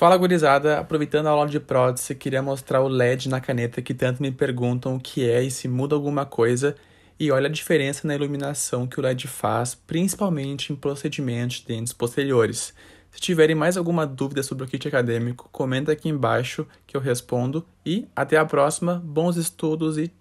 Fala gurizada, aproveitando a aula de prótese, queria mostrar o LED na caneta que tanto me perguntam o que é e se muda alguma coisa. E olha a diferença na iluminação que o LED faz, principalmente em procedimentos de dentes posteriores. Se tiverem mais alguma dúvida sobre o kit acadêmico, comenta aqui embaixo que eu respondo. E até a próxima, bons estudos e